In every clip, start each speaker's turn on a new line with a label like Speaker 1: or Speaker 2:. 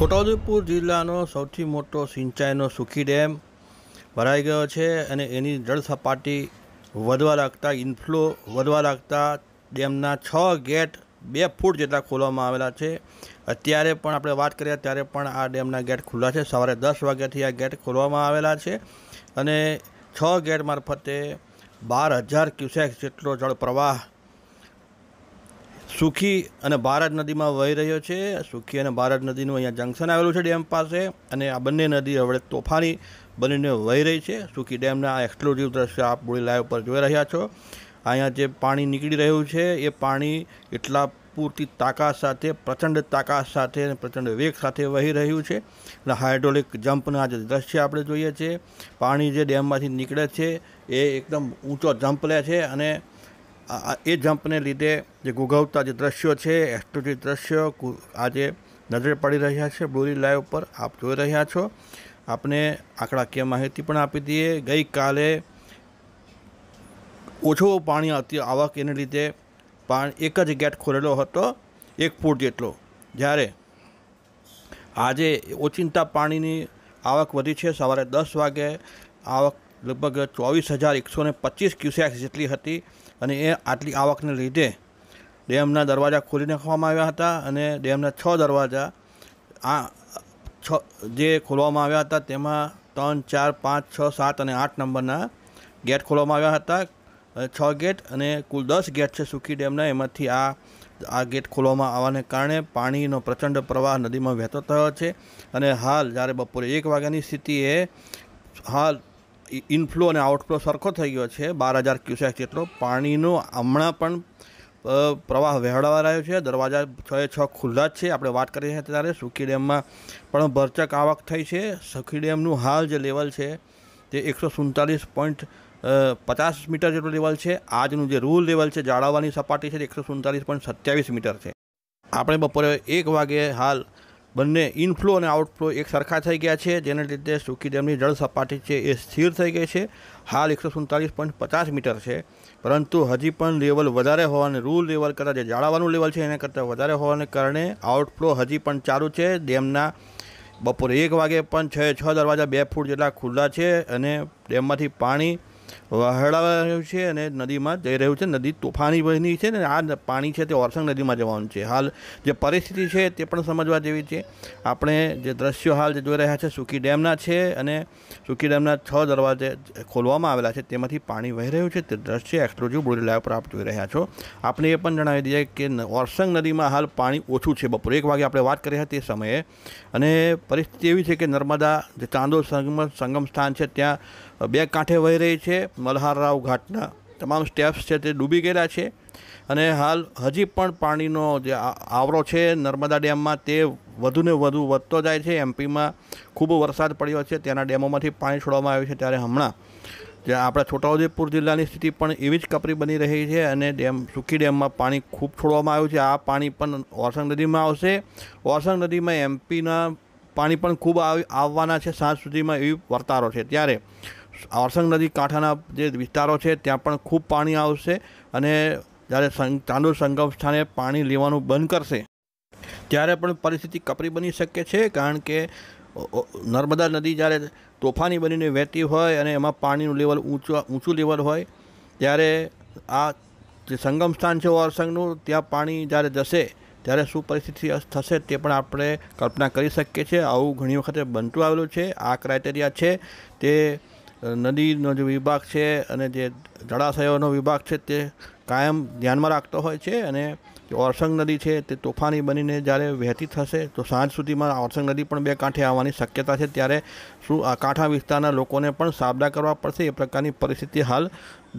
Speaker 1: છોટાઉદેપુર જિલ્લાનો સૌથી મોટો સિંચાઈનો સુખી ડેમ ભરાઈ ગયો છે અને એની જળ સપાટી વધવા લાગતા ઇન્ફ્લો વધવા લાગતા ડેમના છ ગેટ બે ફૂટ જેટલા ખોલવામાં આવેલા છે અત્યારે પણ આપણે વાત કરીએ ત્યારે પણ આ ડેમના ગેટ ખુલ્લા છે સવારે દસ વાગ્યાથી આ ગેટ ખોલવામાં આવેલા છે અને છ ગેટ મારફતે બાર હજાર ક્યુસેક જેટલો જળ પ્રવાહ સુખી અને ભારત નદીમાં વહી રહ્યો છે સુખી અને ભારત નદીનું અહીંયા જંકશન આવેલું છે ડેમ પાસે અને આ બંને નદી હવે તોફાની બનીને વહી રહી છે સુખી ડેમના આ એક્સક્લુઝિવ દ્રશ્ય આપ બોડી લાઈવ પર જોઈ રહ્યા છો અહીંયા જે પાણી નીકળી રહ્યું છે એ પાણી એટલા પૂરતી તાકાત સાથે પ્રચંડ તાકાત સાથે અને પ્રચંડ વેગ સાથે વહી રહ્યું છે અને હાઇડ્રોલિક જમ્પના જે દ્રશ્ય આપણે જોઈએ છીએ પાણી જે ડેમમાંથી નીકળે છે એ એકદમ ઊંચો જમ્પ લે છે અને એ જમ્પને લીધે જે ગુગવતા જે દ્રશ્યો છે એસ્ટ્રોટિક દ્રશ્યો આજે નજરે પડી રહ્યા છે બોરી લાઈવ પર આપ જોઈ રહ્યા છો આપને આંકડાકીય માહિતી પણ આપી દઈએ ગઈકાલે ઓછો પાણી આવતી આવક એને લીધે પાણી એક જ ગેટ ખોલેલો હતો એક ફૂટ જેટલો જ્યારે આજે ઓચિંતા પાણીની આવક વધી છે સવારે દસ વાગે આવક લગભગ ચોવીસ હજાર એકસો ને પચીસ ક્યુસેક્સ જેટલી હતી અને એ આટલી આવકને લીધે ડેમના દરવાજા ખોલી નાખવામાં આવ્યા હતા અને ડેમના છ દરવાજા આ છ જે ખોલવામાં આવ્યા હતા તેમાં ત્રણ ચાર પાંચ છ સાત અને આઠ નંબરના ગેટ ખોલવામાં આવ્યા હતા છ ગેટ અને કુલ દસ ગેટ છે સુખી ડેમના એમાંથી આ આ ગેટ ખોલવામાં આવવાને કારણે પાણીનો પ્રચંડ પ્રવાહ નદીમાં વહેતો થયો છે અને હાલ જ્યારે બપોરે એક વાગ્યાની સ્થિતિએ હાલ ઇનફ્લો અને આઉટફ્લો સરખો થઈ ગયો છે બાર હજાર ક્યુસેક જેટલો પાણીનો હમણાં પણ પ્રવાહ વહેવડાવા રહ્યો છે દરવાજા છ એ છ ખુલ્લા જ છે આપણે વાત કરીએ છીએ ત્યારે સુખી ડેમમાં પણ ભરચક આવક થઈ છે સુખી ડેમનું હાલ જે લેવલ છે તે એકસો સુડતાલીસ પોઈન્ટ પચાસ મીટર જેટલું લેવલ છે આજનું જે રૂલ લેવલ છે જાળવવાની સપાટી છે તે એકસો સુડતાલીસ પોઈન્ટ સત્યાવીસ મીટર છે આપણે બપોરે એક વાગે હાલ બંને ઇનફ્લો અને આઉટફ્લો એક સરખા થઈ ગયા છે જેને લીધે સુકી ડેમની જળ સપાટી છે એ સ્થિર થઈ ગઈ છે હાલ એકસો સુડતાલીસ પોઈન્ટ પચાસ મીટર છે પરંતુ હજી પણ લેવલ વધારે હોવાને રૂલ લેવલ કરતાં જે જાળવવાનું લેવલ છે એના કરતાં વધારે હોવાને કારણે આઉટફ્લો હજી પણ ચાલુ છે ડેમના બપોરે એક વાગે પણ છ છ દરવાજા બે ફૂટ જેટલા ખુલ્લા છે અને ડેમમાંથી પાણી વહડાવાયું છે અને નદીમાં જઈ રહ્યું છે નદી તોફાની બની છે ને આ પાણી છે તે ઓરસંગ નદીમાં જવાનું છે હાલ જે પરિસ્થિતિ છે તે પણ સમજવા જેવી છે આપણે જે દ્રશ્યો હાલ જે જોઈ રહ્યા છે સુખી ડેમના છે અને સુખી ડેમના છ દરવાજે ખોલવામાં આવેલા છે તેમાંથી પાણી વહી રહ્યું છે તે દ્રશ્ય એક્સક્લુઝિવ બોડી લાઈવ પર આપ જોઈ રહ્યા છો આપણે એ પણ જણાવી દઈએ કે ઓરસંગ નદીમાં હાલ પાણી ઓછું છે બપોરે એક વાગે આપણે વાત કરી હતી તે સમયે અને પરિસ્થિતિ એવી છે કે નર્મદા જે ચાંદો સંગમ સંગમ સ્થાન છે ત્યાં બે કાંઠે વહી રહી છે મલ્હારરાવ ઘાટના તમામ સ્ટેપ્સ છે તે ડૂબી ગયેલા છે અને હાલ હજી પણ પાણીનો જે આવરો છે નર્મદા ડેમમાં તે વધુને વધુ વધતો જાય છે એમપીમાં ખૂબ વરસાદ પડ્યો છે ત્યાંના ડેમોમાંથી પાણી છોડવામાં આવ્યું છે ત્યારે હમણાં જે આપણા છોટાઉદેપુર જિલ્લાની સ્થિતિ પણ એવી જ કપરી બની રહી છે અને ડેમ સુખી ડેમમાં પાણી ખૂબ છોડવામાં આવ્યું છે આ પાણી પણ ઓરસંગ નદીમાં આવશે ઓરસંગ નદીમાં એમપીના પાણી પણ ખૂબ આવવાના છે સાંજ સુધીમાં એવી વર્તારો છે ત્યારે આવસંગ નદી કાંઠાના જે વિસ્તારો છે ત્યાં પણ ખૂબ પાણી આવશે અને જ્યારે તાંડુર સંગમ સ્થાને પાણી લેવાનું બંધ કરશે ત્યારે પણ પરિસ્થિતિ કપરી બની શકે છે કારણ કે નર્મદા નદી જ્યારે તોફાની બનીને વહેતી હોય અને એમાં પાણીનું લેવલ ઊંચું ઊંચું લેવલ હોય ત્યારે આ જે સંગમ સ્થાન છે ઓરસંગનું ત્યાં પાણી જ્યારે જશે ત્યારે શું પરિસ્થિતિ થશે તે પણ આપણે કલ્પના કરી શકીએ છીએ આવું ઘણી વખતે બનતું આવેલું છે આ ક્રાઇટેરિયા છે તે નદીનો જે વિભાગ છે અને જે જળાશયોનો વિભાગ છે તે કાયમ ધ્યાનમાં રાખતો હોય છે અને ઓરસંગ નદી છે તે તોફાની બનીને જ્યારે વહેતી થશે તો સાંજ સુધીમાં ઓરસંગ નદી પણ બે કાંઠે આવવાની શક્યતા છે ત્યારે શું આ કાંઠા વિસ્તારના લોકોને પણ સાબદા કરવા પડશે એ પ્રકારની પરિસ્થિતિ હાલ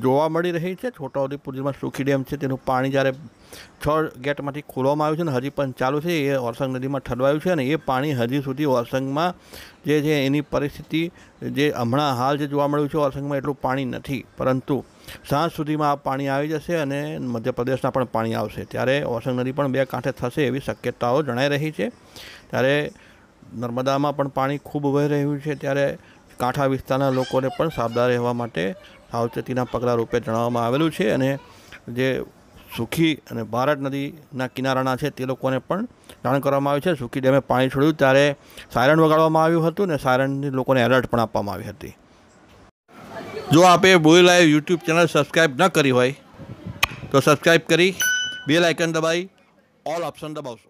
Speaker 1: જોવા મળી રહી છે છોટાઉદેપુર જિલ્લામાં સુખી ડેમ છે તેનું પાણી જ્યારે છ ગેટમાંથી ખોલવામાં આવ્યું છે ને હજી પણ ચાલુ છે એ ઓરસંગ નદીમાં ઠલવાયું છે અને એ પાણી હજી સુધી ઓરસંગમાં જે છે એની પરિસ્થિતિ જે હમણાં હાલ જે જોવા મળ્યું છે ઓરસંગમાં એટલું પાણી નથી પરંતુ સાંજ સુધીમાં આ પાણી આવી જશે અને મધ્યપ્રદેશના પણ પાણી આવશે ત્યારે ઓરસંગ નદી પણ બે કાંઠે થશે એવી શક્યતાઓ જણાઈ રહી છે ત્યારે નર્મદામાં પણ પાણી ખૂબ વહી રહ્યું છે ત્યારે કાંઠા વિસ્તારના લોકોને પણ સાબદા રહેવા માટે સાવચેતીના પગલાં રૂપે જણાવવામાં આવેલું છે અને જે સુખી અને ભારત નદીના કિનારાના છે તે લોકોને પણ જાણ કરવામાં આવ્યું છે સુખી ડેમે પાણી છોડ્યું ત્યારે સાયરન વગાડવામાં આવ્યું હતું ને સાયરનની લોકોને એલર્ટ પણ આપવામાં આવી હતી જો આપે બોઈ લાઈવ યુટ્યુબ ચેનલ સબસ્ક્રાઈબ ન કરી હોય તો સબસ્ક્રાઈબ કરી બે લાઇકન દબાવી ઓલ ઓપ્શન દબાવશો